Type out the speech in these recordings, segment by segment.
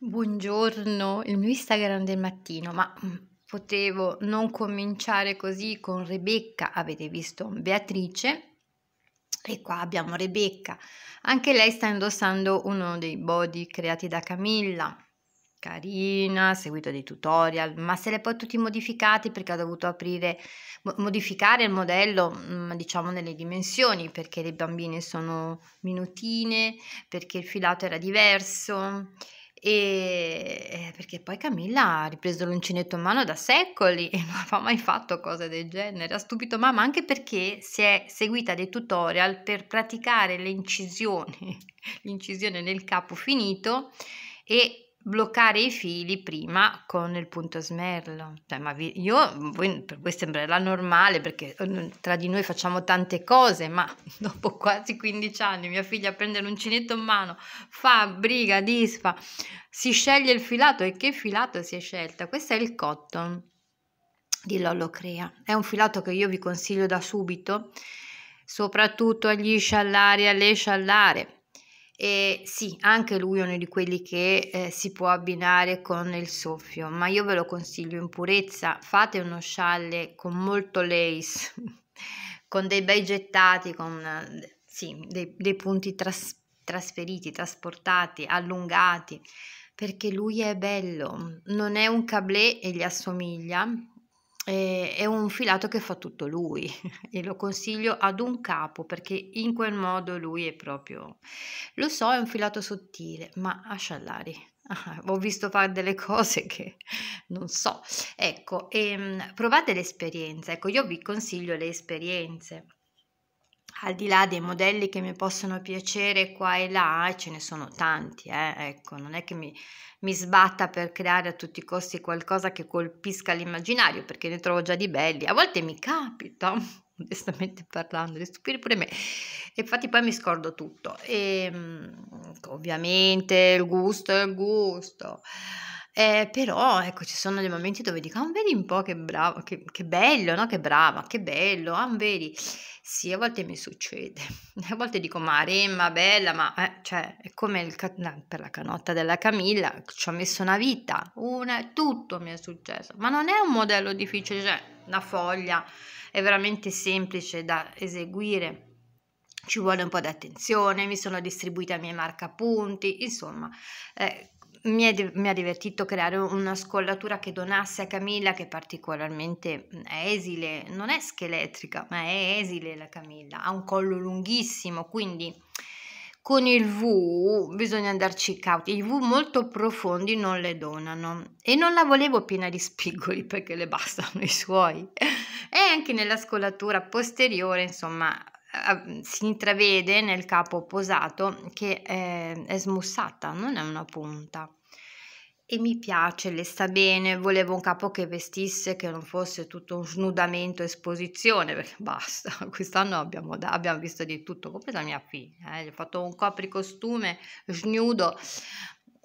Buongiorno, il mio Instagram del mattino, ma mm, potevo non cominciare così con Rebecca, avete visto Beatrice? E qua abbiamo Rebecca, anche lei sta indossando uno dei body creati da Camilla, carina, seguito dei tutorial, ma se l'è poi tutti modificati perché ha dovuto aprire, modificare il modello, mm, diciamo nelle dimensioni, perché le bambine sono minutine, perché il filato era diverso e eh, perché poi Camilla ha ripreso l'uncinetto in mano da secoli e non aveva mai fatto cose del genere. Ha stupito mamma anche perché si è seguita dei tutorial per praticare le incisioni, l'incisione nel capo finito e bloccare i fili prima con il punto smerlo. Cioè, ma vi, io, voi, per voi sembrerà normale perché mm, tra di noi facciamo tante cose, ma dopo quasi 15 anni mia figlia prende l'uncinetto in mano, fa briga, disfa, si sceglie il filato e che filato si è scelta? Questo è il cotton di Lollo Crea. È un filato che io vi consiglio da subito, soprattutto agli sciallari e alle sciallare e sì, anche lui è uno di quelli che eh, si può abbinare con il soffio, ma io ve lo consiglio in purezza, fate uno scialle con molto lace, con dei bei gettati, con eh, sì, dei, dei, punti tras, trasferiti, trasportati, allungati, perché lui è bello, non è un cablé e gli assomiglia, eh, è un filato che fa tutto lui e lo consiglio ad un capo perché in quel modo lui è proprio, lo so, è un filato sottile, ma a sciallari. ho visto fare delle cose che non so. Ecco, e, ehm, provate l'esperienza. Ecco, io vi consiglio le esperienze al di là dei modelli che mi possono piacere qua e là, ce ne sono tanti, eh? ecco, non è che mi, mi, sbatta per creare a tutti i costi qualcosa che colpisca l'immaginario, perché ne trovo già di belli, a volte mi capita, onestamente parlando, di stupire pure me, e infatti poi mi scordo tutto, e, ehm, ovviamente il gusto è il gusto. Eh, però ecco, ci sono dei momenti dove dico, ah, vedi un po' che bravo, che, che bello, no? Che brava, che bello, ah, vedi. Sì, a volte mi succede. A volte dico, ma Remma, bella, ma eh, cioè, è come il, per la canotta della Camilla, ci ho messo una vita, una, tutto mi è successo. Ma non è un modello difficile, cioè, una foglia è veramente semplice da eseguire ci vuole un po' di attenzione, mi sono distribuita i miei marcapunti, insomma, eh, mi, è, mi, ha divertito creare una scollatura che donasse a Camilla, che particolarmente è esile, non è scheletrica, ma è esile la Camilla, ha un collo lunghissimo, quindi con il V bisogna andarci cauti, i V molto profondi non le donano e non la volevo piena di spigoli perché le bastano i suoi e anche nella scollatura posteriore insomma si intravede nel capo posato che è, ehm, è smussata, non è una punta. E mi piace, le sta bene, volevo un capo che vestisse, che non fosse tutto un snudamento, esposizione, perché basta, quest'anno abbiamo, abbiamo visto di tutto, come la mia figlia, eh. ho fatto un copricostume snudo,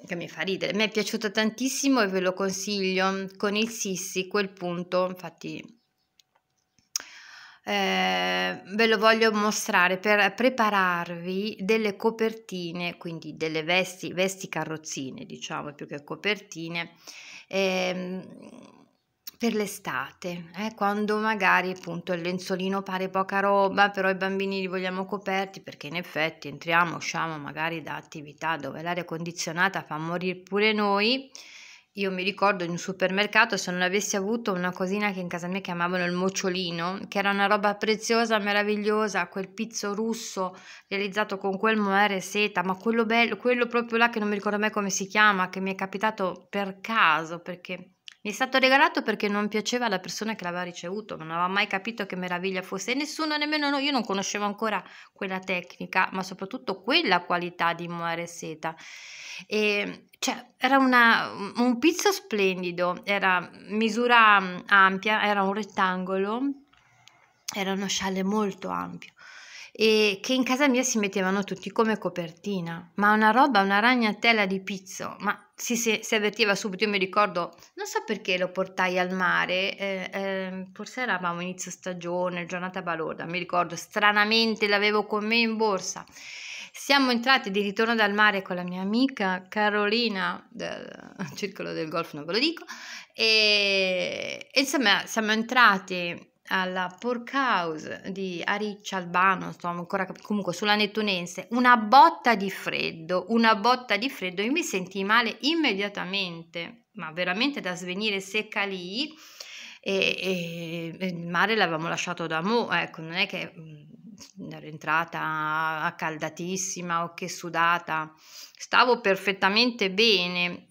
che mi fa ridere, mi è piaciuto tantissimo e ve lo consiglio, con il Sissi, quel punto, infatti eh, ve lo voglio mostrare per prepararvi delle copertine, quindi delle vesti, vesti carrozzine, diciamo più che copertine, eh, per l'estate, eh, quando magari appunto il lenzuolino pare poca roba, però i bambini li vogliamo coperti perché in effetti entriamo, usciamo magari da attività dove l'aria condizionata fa morire pure noi. Io mi ricordo in un supermercato se non avessi avuto una cosina che in casa mia chiamavano il mocciolino, che era una roba preziosa, meravigliosa, quel pizzo russo realizzato con quel moere seta, ma quello bello, quello proprio là che non mi ricordo mai come si chiama, che mi è capitato per caso, perché mi è stato regalato perché non piaceva alla persona che l'aveva ricevuto, non aveva mai capito che meraviglia fosse e nessuno, nemmeno noi, io non conoscevo ancora quella tecnica, ma soprattutto quella qualità di moire seta. E cioè, era una, un pizzo splendido, era misura mm, ampia, era un rettangolo, era uno scialle molto ampio e che in casa mia si mettevano tutti come copertina, ma una roba, una ragnatela di pizzo, ma si, si, si avvertiva subito, io mi ricordo, non so perché lo portai al mare, eh, eh, forse eravamo inizio stagione, giornata balorda, mi ricordo, stranamente l'avevo con me in borsa siamo entrati di ritorno dal mare con la mia amica Carolina del Circolo del Golf, non ve lo dico, e, insomma siamo entrati alla Porkhouse di Ariccia Albano, stiamo ancora comunque sulla Nettunense, una botta di freddo, una botta di freddo, io mi senti male immediatamente, ma veramente da svenire secca lì e, e il mare l'avevamo lasciato da mo, ecco, non è che mm, rientrata accaldatissima o che sudata, stavo perfettamente bene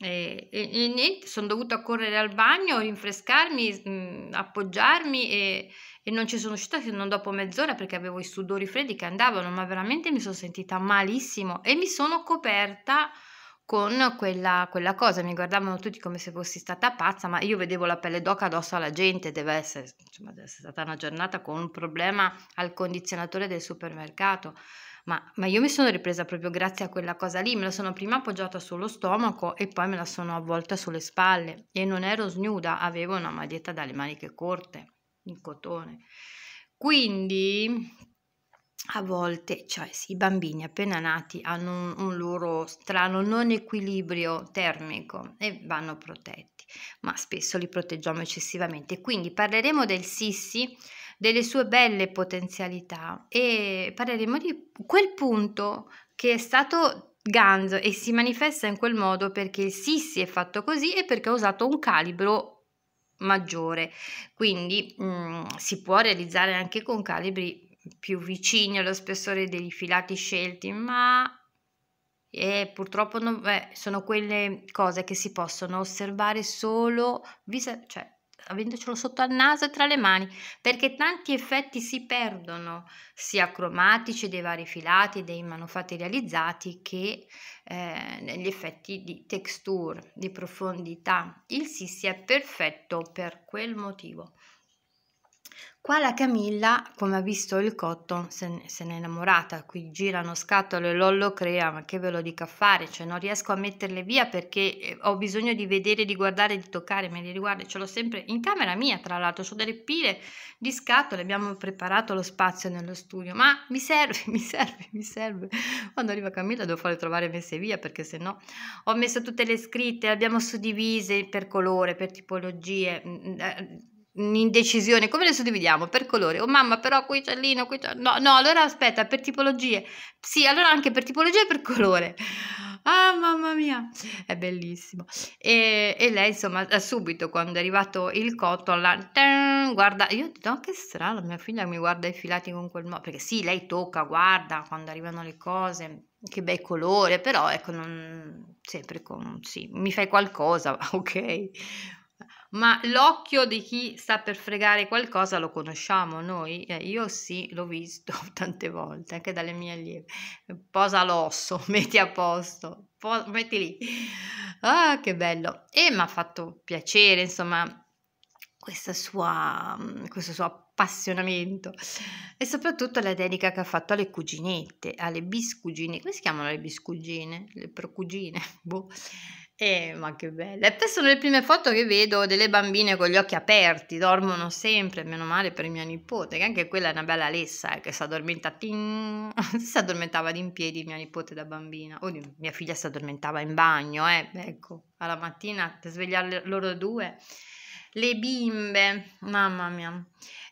e, e, e niente, sono dovuta correre al bagno, rinfrescarmi, mh, mm, appoggiarmi e, e non ci sono uscita se non dopo mezz'ora perché avevo i sudori freddi che andavano, ma veramente mi sono sentita malissimo e mi sono coperta con quella, quella, cosa, mi guardavano tutti come se fossi stata pazza, ma io vedevo la pelle d'oca addosso alla gente, deve essere, insomma, deve essere stata una giornata con un problema al condizionatore del supermercato, ma, ma, io mi sono ripresa proprio grazie a quella cosa lì, me la sono prima appoggiata sullo stomaco e poi me la sono avvolta sulle spalle e non ero snuda, avevo una maglietta dalle maniche corte, in cotone. Quindi a volte, cioè sì, i bambini appena nati hanno un, un loro strano non equilibrio termico e vanno protetti, ma spesso li proteggiamo eccessivamente. Quindi parleremo del Sissi, delle sue belle potenzialità e parleremo di quel punto che è stato ganzo e si manifesta in quel modo perché il Sissi è fatto così e perché ha usato un calibro maggiore quindi mh, mm, si può realizzare anche con calibri più vicini allo spessore dei filati scelti, ma e purtroppo non, beh, sono quelle cose che si possono osservare solo visa, cioè, avendocelo sotto al naso e tra le mani, perché tanti effetti si perdono, sia cromatici dei vari filati dei manufatti realizzati che eh, negli effetti di texture, di profondità. Il sissi è perfetto per quel motivo. Qua la Camilla, come ha visto il cotton, se, se n'è innamorata, qui girano scatole, lollo crea, ma che ve lo dica a fare, cioè non riesco a metterle via perché eh, ho bisogno di vedere, di guardare, di toccare, me le riguardo, ce l'ho sempre in camera mia tra l'altro, sono delle pile di scatole, abbiamo preparato lo spazio nello studio, ma mi serve, mi serve, mi serve, quando arriva Camilla devo farle trovare messe via perché se no ho messo tutte le scritte, le abbiamo suddivise per colore, per tipologie, mm, mm, eh, un'indecisione, come le suddividiamo? Per colore, oh mamma però qui c'è lino, qui c'è... No, no, allora aspetta, per tipologie, sì, allora anche per tipologie e per colore. Ah, mamma mia, è bellissimo. E, e lei, insomma, subito quando è arrivato il cotto, la, guarda, io dico, oh, che strano, mia figlia mi guarda i filati con quel modo, perché sì, lei tocca, guarda quando arrivano le cose, che bel colore, però ecco, non, sempre con, sì, mi fai qualcosa, ok? ma l'occhio di chi sta per fregare qualcosa lo conosciamo noi, eh, io sì, l'ho visto tante volte, anche dalle mie allieve, posa l'osso, metti a posto, po metti lì, ah che bello, e mi ha fatto piacere insomma sua, mm, questo suo appassionamento e soprattutto la dedica che ha fatto alle cuginette, alle biscugine, come si chiamano le biscugine? Le procugine, boh eh, ma che bella. E poi sono le prime foto che vedo delle bambine con gli occhi aperti, dormono sempre, meno male per mia nipote, che anche quella è una bella Alessa, eh, che si addormenta, si addormentava in piedi mia nipote da bambina, o mia figlia si addormentava in bagno, eh. ecco, alla mattina per svegliare loro due. Le bimbe, mamma mia.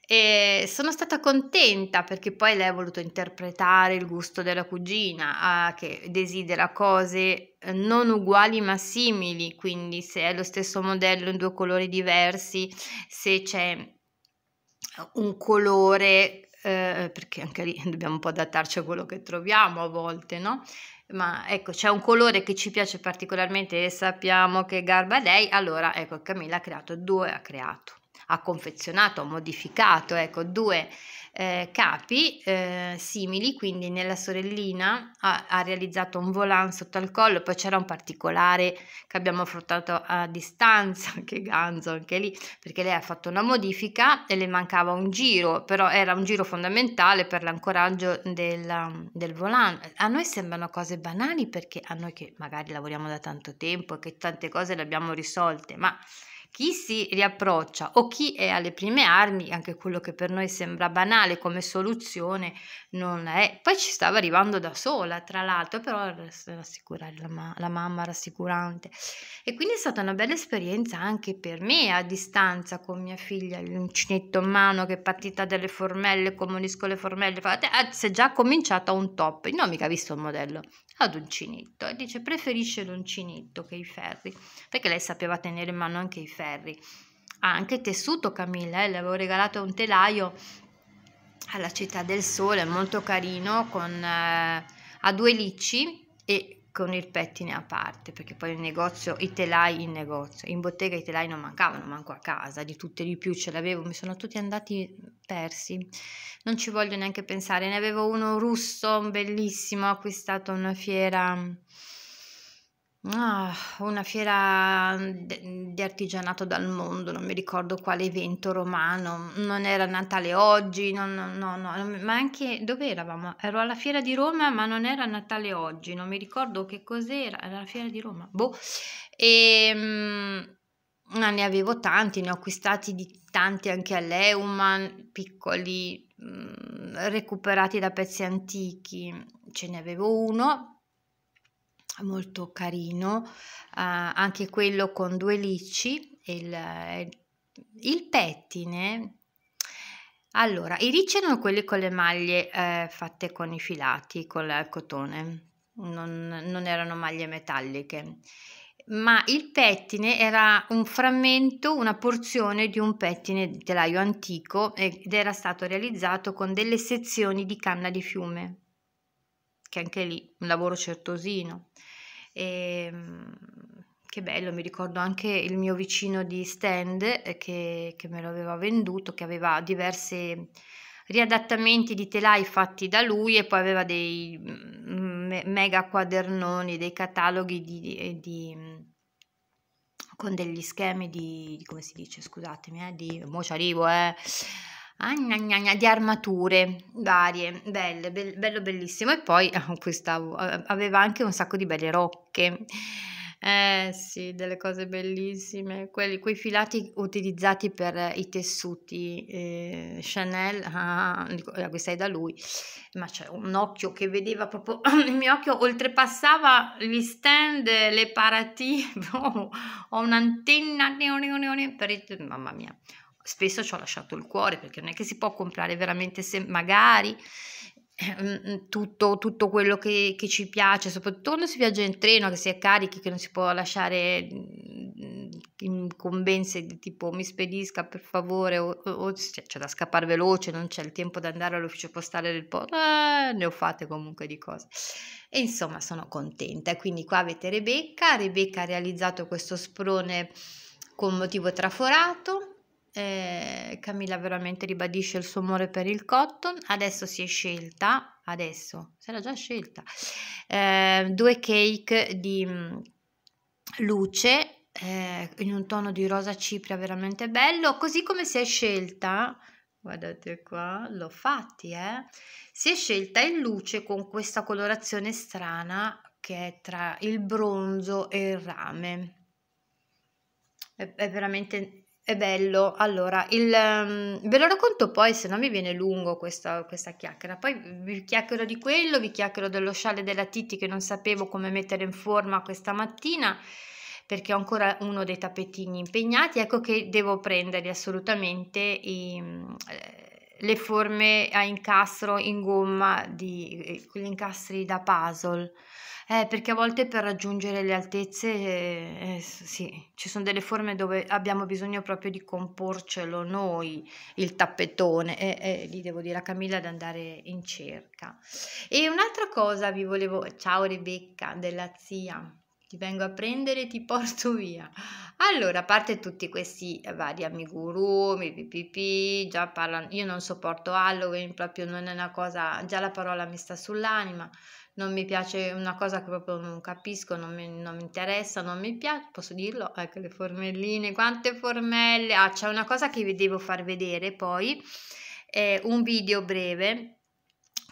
E sono stata contenta perché poi lei ha voluto interpretare il gusto della cugina, ah, che desidera cose eh, non uguali ma simili, quindi se è lo stesso modello in due colori diversi, se c'è un colore eh, perché anche lì dobbiamo un po' adattarci a quello che troviamo a volte, no? Ma ecco, c'è un colore che ci piace particolarmente e sappiamo che garba lei, allora ecco Camilla ha creato due, ha creato ha confezionato, ha modificato ecco, due eh, capi eh, simili, quindi nella sorellina ha, ha, realizzato un volant sotto al collo, poi c'era un particolare che abbiamo affrontato a distanza, anche ganzo anche lì, perché lei ha fatto una modifica e le mancava un giro, però era un giro fondamentale per l'ancoraggio del, del volant. A noi sembrano cose banali perché a noi che magari lavoriamo da tanto tempo e che tante cose le abbiamo risolte, ma chi si riapproccia o chi è alle prime armi, anche quello che per noi sembra banale come soluzione, non è. Poi ci stava arrivando da sola, tra l'altro, però rassicurare la, ma- la mamma rassicurante. E quindi è stata una bella esperienza anche per me a distanza con mia figlia, l'uncinetto in mano che è partita dalle formelle, comunisco le formelle, fate, ah, si è già cominciata un top, non ho mica visto il modello, ad uncinetto e dice preferisce l'uncinetto che i ferri, perché lei sapeva tenere in mano anche i ferri. Ha anche tessuto Camilla, eh, le avevo regalato un telaio alla Città del Sole, molto carino, con, eh, a due licci e con il pettine a parte, perché poi il negozio, i telai in negozio, in bottega i telai non mancavano, manco a casa, di tutte di più ce l'avevo, mi sono tutti andati persi, non ci voglio neanche pensare, ne avevo uno russo bellissimo, acquistato a una fiera, ah, una fiera artigianato dal mondo, non mi ricordo quale evento romano, non era Natale oggi, no, no, no, no, ma anche dove eravamo? Ero alla fiera di Roma, ma non era Natale oggi, non mi ricordo che cos'era, era la fiera di Roma, boh, e ehm, mh, ne avevo tanti, ne ho acquistati di tanti anche all'Euman, piccoli, mh, mm, recuperati da pezzi antichi, ce ne avevo uno molto carino, uh, anche quello con due licci, il, eh, il pettine. Allora, i ricci erano quelli con le maglie eh, fatte con i filati, con il cotone, non, non erano maglie metalliche ma il pettine era un frammento, una porzione di un pettine di telaio antico ed era stato realizzato con delle sezioni di canna di fiume, che anche lì un lavoro certosino. E, ehm, che bello, mi ricordo anche il mio vicino di stand eh, che, che me lo aveva venduto, che aveva diversi riadattamenti di telai fatti da lui e poi aveva dei mm, mega quadernoni, dei cataloghi di, di, eh, con degli schemi di, come si dice, scusatemi, eh, di, mo ci arrivo, eh, ah, gna gna gna, di armature varie, belle, be bello bellissimo. E poi eh, questa, aveva anche un sacco di belle rocche. Eh sì, delle cose bellissime, Quelli, quei filati utilizzati per i tessuti eh, Chanel, ah, la eh, è da lui, ma c'è un occhio che vedeva proprio, il mio occhio oltrepassava gli stand, le paratie, ho un'antenna, mamma mia, spesso ci ho lasciato il cuore perché non è che si può comprare veramente se magari eh, mm, mm, tutto, tutto quello che, che, ci piace, soprattutto quando si viaggia in treno, che si è carichi, che non si può lasciare mm, incombenze di tipo mi spedisca per favore o, o c'è, cioè, c'è da scappare veloce, non c'è il tempo di andare all'ufficio postale del porto, eh, ne ho fatte comunque di cose. E insomma sono contenta. Quindi qua avete Rebecca, Rebecca ha realizzato questo sprone con motivo traforato eh, Camilla veramente ribadisce il suo amore per il cotton, adesso si è scelta, adesso, si era già scelta, eh, due cake di mm, luce eh, in un tono di rosa cipria veramente bello, così come si è scelta guardate qua, l'ho fatti, eh? Si è scelta in luce con questa colorazione strana che è tra il bronzo e il rame. È, è veramente è bello. Allora, il, um, ve lo racconto poi, se no mi viene lungo questa, questa, chiacchiera. Poi vi chiacchiero di quello, vi chiacchiero dello scialle della Titti che non sapevo come mettere in forma questa mattina perché ho ancora uno dei tappetini impegnati. Ecco che devo prendere assolutamente i, ehm, le forme a incastro in gomma di eh, quegli incastri da puzzle eh, perché a volte per raggiungere le altezze, eh, eh sì, ci sono delle forme dove abbiamo bisogno proprio di comporcelo noi, il tappetone, e lì devo dire a Camilla di andare in cerca. E un'altra cosa vi volevo, ciao Rebecca della zia, ti vengo a prendere e ti porto via. Allora, a parte tutti questi vari amigurumi, pipipi, già parlano, io non sopporto Halloween, proprio non è una cosa, già la parola mi sta sull'anima, non mi piace, una cosa che proprio non capisco, non mi, non mi interessa, non mi piace, posso dirlo? Ecco le formelline, quante formelle, ah c'è una cosa che vi devo far vedere poi, è un video breve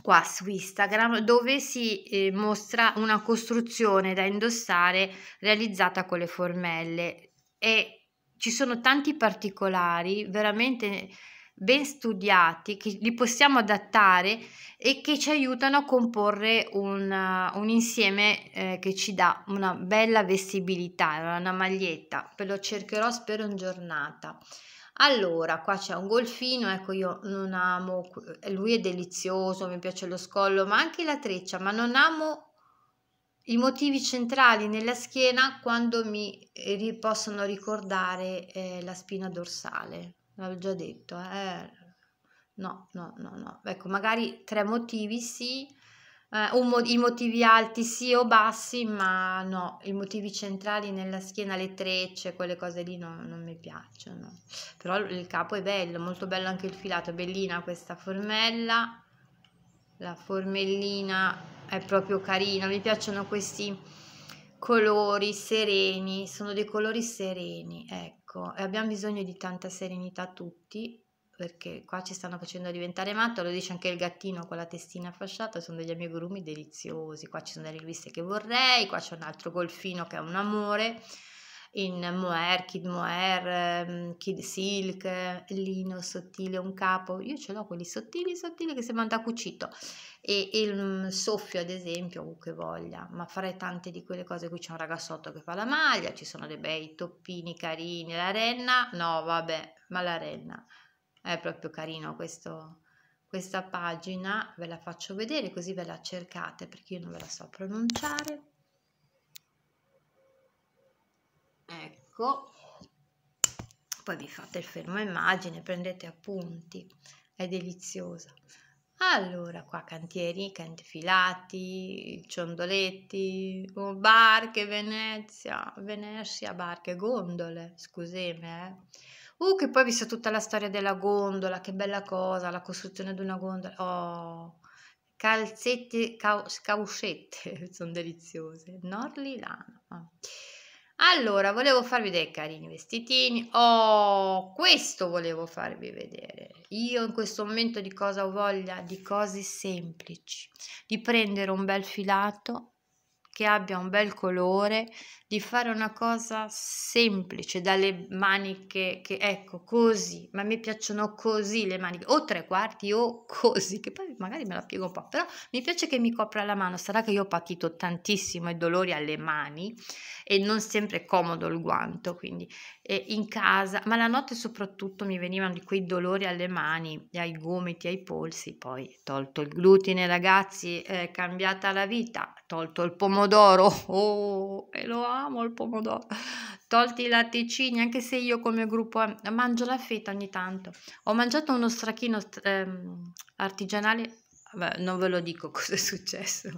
qua su Instagram dove si eh, mostra una costruzione da indossare realizzata con le formelle e ci sono tanti particolari veramente ben studiati, che li possiamo adattare e che ci aiutano a comporre un, uh, un insieme eh, che ci dà una bella vestibilità, una maglietta. Ve lo cercherò spero in giornata. Allora, qua c'è un golfino, ecco io non amo, eh, lui è delizioso, mi piace lo scollo, ma anche la treccia, ma non amo i motivi centrali nella schiena quando mi eh, possono ricordare eh, la spina dorsale l'ho già detto, eh. No, no, no, no. Ecco, magari tre motivi sì, eh, mo i motivi alti sì o bassi, ma no, i motivi centrali nella schiena, le trecce, quelle cose lì no, non mi piacciono. Però il capo è bello, molto bello anche il filato, bellina questa formella. La formellina è proprio carina, mi piacciono questi colori sereni, sono dei colori sereni, ecco ecco, e abbiamo bisogno di tanta serenità tutti, perché qua ci stanno facendo diventare matto, lo dice anche il gattino con la testina fasciata, sono degli amigurumi deliziosi, qua ci sono delle riviste che vorrei, qua c'è un altro golfino che è un amore, in mohair, kid mohair, ehm, kid silk, lino sottile, un capo. Io ce l'ho quelli sottili, sottili che sembrano da cucito. E, il mm, soffio, ad esempio, o che voglia, ma farei tante di quelle cose. Qui c'è un ragazzotto che fa la maglia, ci sono dei bei toppini carini. La renna, no, vabbè, ma la renna è proprio carino questo questa pagina ve la faccio vedere così ve la cercate perché io non ve la so pronunciare ecco poi vi fate il fermo immagine prendete appunti è deliziosa allora qua cantieri cantifilati ciondoletti oh, barche venezia venezia barche gondole scuseme eh Uh, che poi ho visto tutta la storia della gondola, che bella cosa, la costruzione di una gondola. Oh, calzette, cau, causcette, sono deliziose. Norli lana. Oh. Allora, volevo farvi dei carini vestitini. Oh, questo volevo farvi vedere. Io in questo momento di cosa ho voglia? Di cose semplici. Di prendere un bel filato che abbia un bel colore, di fare una cosa semplice, dalle maniche che ecco così, ma mi piacciono così le maniche, o tre quarti o così, che poi magari me la piego un po', però mi piace che mi copra la mano, sarà che io ho patito tantissimo i dolori alle mani e non sempre è comodo il guanto, quindi eh, in casa, ma la notte soprattutto mi venivano di quei dolori alle mani, ai gomiti, ai polsi, poi tolto il glutine ragazzi, eh, cambiata la vita, tolto il pomodoro, pomodoro, oh, e lo amo il pomodoro, tolti i latticini, anche se io come gruppo eh, mangio la feta ogni tanto. Ho mangiato uno stracchino ehm, artigianale Beh, non ve lo dico cosa è successo,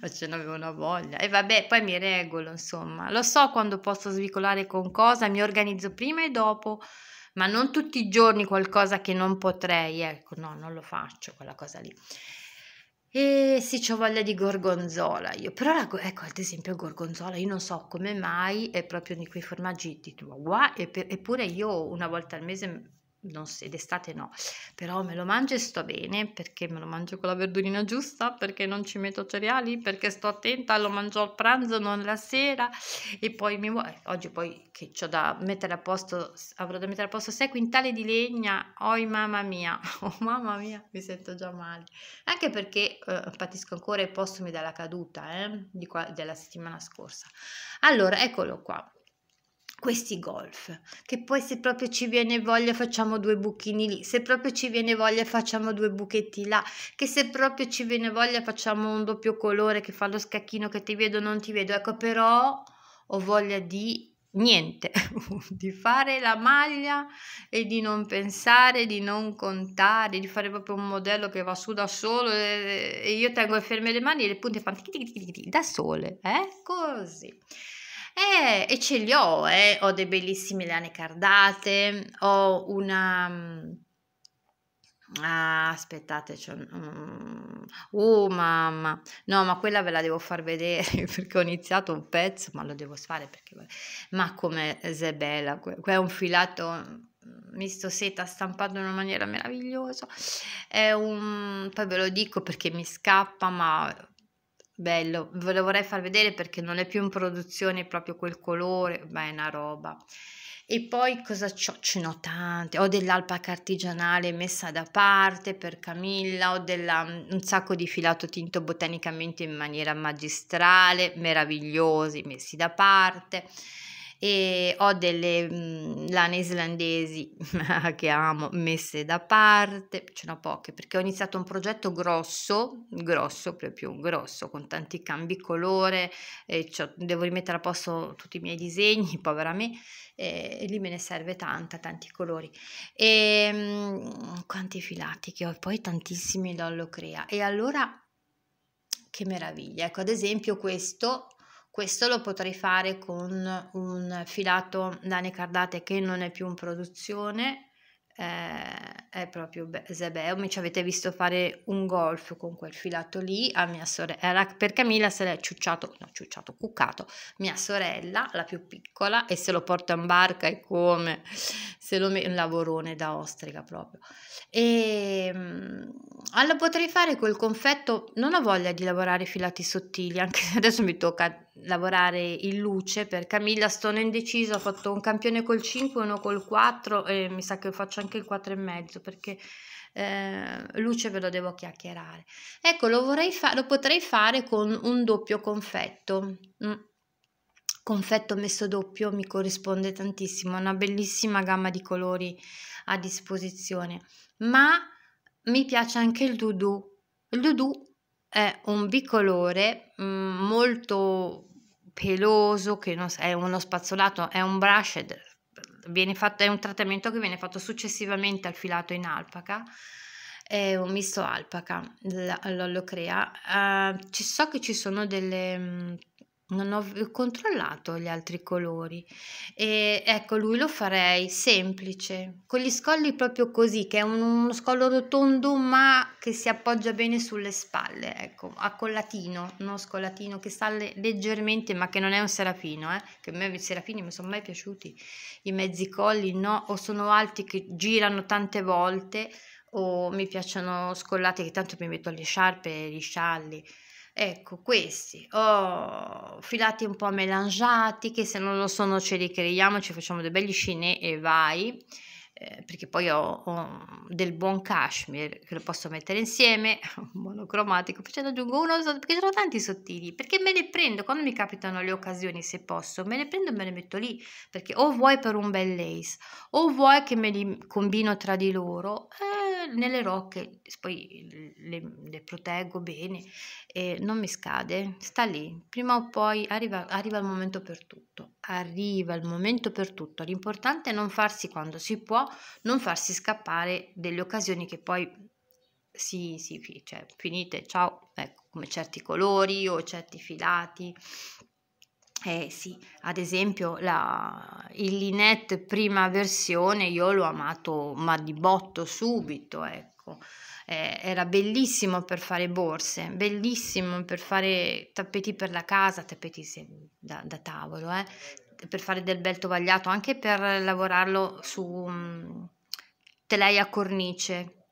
ma ce n'avevo una voglia. E vabbè, poi mi regolo, insomma. Lo so quando posso svicolare con cosa, mi organizzo prima e dopo, ma non tutti i giorni qualcosa che non potrei, ecco, no, non lo faccio, quella cosa lì. E sì, c'ho voglia di gorgonzola io, però la, ecco ad esempio gorgonzola, io non so come mai è proprio di quei formaggi di Chihuahua, eppure io una volta al mese non so, d'estate no, però me lo mangio e sto bene perché me lo mangio con la verdurina giusta, perché non ci metto cereali, perché sto attenta, lo mangio al pranzo, non la sera e poi mi muoio. Oggi poi che ho da mettere a posto, avrò da mettere a posto sei quintali di legna, oi oh, mamma mia, oh mamma mia, mi sento già male, anche perché eh, patisco ancora i postumi dalla caduta eh, qua, della settimana scorsa. Allora, eccolo qua questi golf, che poi se proprio ci viene voglia facciamo due buchini lì, se proprio ci viene voglia facciamo due buchetti là, che se proprio ci viene voglia facciamo un doppio colore che fa lo scacchino che ti vedo non ti vedo, ecco però ho voglia di niente, di fare la maglia e di non pensare, di non contare, di fare proprio un modello che va su da solo e io tengo ferme le mani e le punte fanno da sole, eh? Così. Eh, e ce li ho, eh. ho dei bellissimi lane cardate, ho una... Mm, ah, aspettate, c'è un... Oh, mamma. No, ma quella ve la devo far vedere perché ho iniziato un pezzo, ma lo devo fare perché... Ma come è bella, qua è un filato mm, misto seta stampato in una maniera meravigliosa. È un... Poi ve lo dico perché mi scappa, ma Bello, ve lo vorrei far vedere perché non è più in produzione proprio quel colore, ma è una roba. E poi cosa c'ho? Ce n'ho tante, ho dell'alpaca artigianale messa da parte per Camilla, ho della, mhmm, un sacco di filato tinto botanicamente in maniera magistrale, meravigliosi, messi da parte e ho delle mhmm, lane islandesi che amo messe da parte, ce n'ho poche perché ho iniziato un progetto grosso, grosso proprio grosso, con tanti cambi colore, e devo rimettere a posto tutti i miei disegni, povera me, e, lì me ne serve tanta, tanti colori. E ehm, quanti filati che ho, poi tantissimi da Crea. E allora che meraviglia, ecco ad esempio questo questo lo potrei fare con un filato lane cardate che non è più in produzione, eh, è proprio Zebeo, mi ci avete visto fare un golf con quel filato lì a mia sorella, per Camilla se l'è ciucciato, no ciucciato, cuccato, mia sorella, la più piccola, e se lo porta in barca è come, se lo un lavorone da ostrica proprio. E ehm, allora potrei fare col confetto, non ho voglia di lavorare filati sottili, anche se adesso mi tocca lavorare in luce per Camilla sono indeciso ho fatto un campione col 5 uno col 4 e mi sa che faccio anche il 4 e mezzo perché eh, luce ve lo devo chiacchierare ecco lo vorrei fare lo potrei fare con un doppio confetto mm. confetto messo doppio mi corrisponde tantissimo una bellissima gamma di colori a disposizione ma mi piace anche il doudou il doudou è un bicolore mm, molto peloso che non, è uno spazzolato, è un brush, viene fatto, è un trattamento che viene fatto successivamente al filato in alpaca, è un misto alpaca, lo, crea. Uh, ci so che ci sono delle mm, non ho controllato gli altri colori e ecco lui lo farei semplice con gli scolli proprio così che è un, uno scollo rotondo ma che si appoggia bene sulle spalle ecco a collatino non scollatino che sale leggermente ma che non è un serafino eh? che a me i serafini mi sono mai piaciuti i mezzi colli no o sono alti che girano tante volte o mi piacciono scollati che tanto mi metto le sciarpe e gli scialli Ecco questi, oh, filati un po' melangiati, che se non lo sono ce li creiamo, ci facciamo dei belli scinè e vai, eh, perché poi ho, ho, del buon cashmere che lo posso mettere insieme, monocromatico, poi ce ne aggiungo uno, perché sono tanti sottili, perché me ne prendo, quando mi capitano le occasioni, se posso, me ne prendo e me ne metto lì, perché o vuoi per un bel lace, o vuoi che me li combino tra di loro, eh, nelle, rocche, poi le, le proteggo bene, eh, non mi scade, sta lì, prima o poi arriva, arriva il momento per tutto, arriva il momento per tutto, l'importante è non farsi quando si può, non farsi scappare delle occasioni che poi si, sì, cioè, finite, ciao, ecco, come certi colori o certi filati eh sì, ad esempio la, il Linet prima versione io l'ho amato ma di botto subito, ecco. Eh, era bellissimo per fare borse, bellissimo per fare tappeti per la casa, tappeti da, da tavolo, eh, per fare del bel tovagliato, anche per lavorarlo su um, telai a cornice.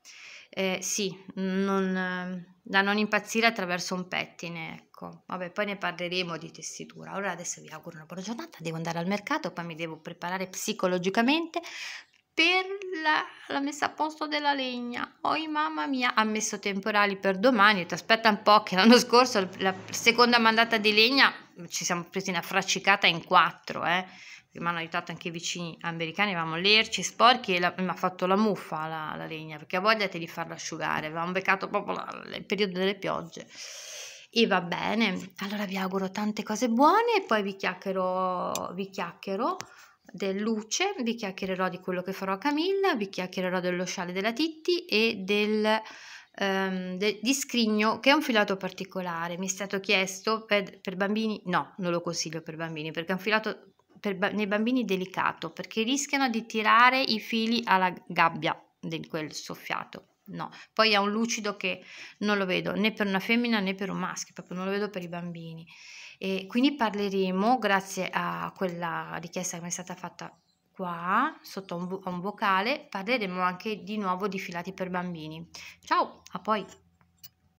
Eh, sì, non, da non impazzire attraverso un pettine, ecco ecco, vabbè, poi ne parleremo di tessitura. Ora adesso vi auguro una buona giornata, devo andare al mercato, poi mi devo preparare psicologicamente per la, la messa a posto della legna. Oi mamma mia, ha messo temporali per domani, ti aspetta un po' che l'anno scorso la seconda mandata di legna ci siamo presi una fraccicata in quattro, eh mi hanno aiutato anche i vicini americani, avevamo lerci sporchi e la, mi ha fatto la muffa la, la legna, perché ha voglia di farla asciugare, avevamo beccato proprio la, il periodo delle piogge. E va bene, allora vi auguro tante cose buone e poi vi chiacchierò, vi chiacchierò del luce, vi chiacchiererò di quello che farò a Camilla, vi chiacchiererò dello scialle della Titti e del... Um, de, di scrigno che è un filato particolare mi è stato chiesto per, per bambini no non lo consiglio per bambini perché è un filato per, nei bambini delicato perché rischiano di tirare i fili alla gabbia di quel soffiato no. Poi ha un lucido che non lo vedo né per una femmina né per un maschio, proprio non lo vedo per i bambini. E quindi parleremo, grazie a quella richiesta che mi è stata fatta qua, sotto a un, a un vocale, parleremo anche di nuovo di filati per bambini. Ciao, a poi!